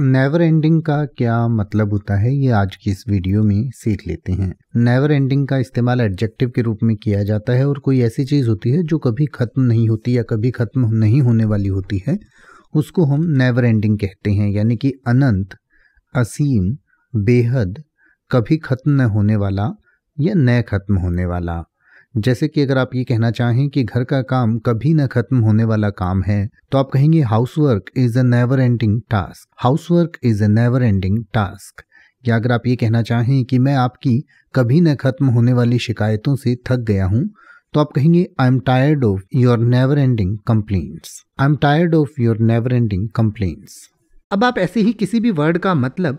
never ending का क्या मतलब होता है ये आज की इस वीडियो में सीख लेते हैं नेवर एंडिंग का इस्तेमाल एडजेक्टिव के रूप में किया जाता है और कोई ऐसी चीज़ होती है जो कभी ख़त्म नहीं होती या कभी ख़त्म नहीं होने वाली होती है उसको हम नेवर एंडिंग कहते हैं यानी कि अनंत असीम बेहद कभी ख़त्म न होने वाला या न ख़त्म होने वाला जैसे कि अगर आप ये कहना चाहें कि घर का काम कभी ना खत्म होने वाला काम है तो आप कहेंगे house work is a never ending task work is a never ending task या अगर आप ये कहना चाहें कि मैं आपकी कभी न खत्म होने वाली शिकायतों से थक गया हूँ तो आप कहेंगे I am tired of your never ending complaints I am tired of your never ending complaints अब आप ऐसे ही किसी भी वर्ड का मतलब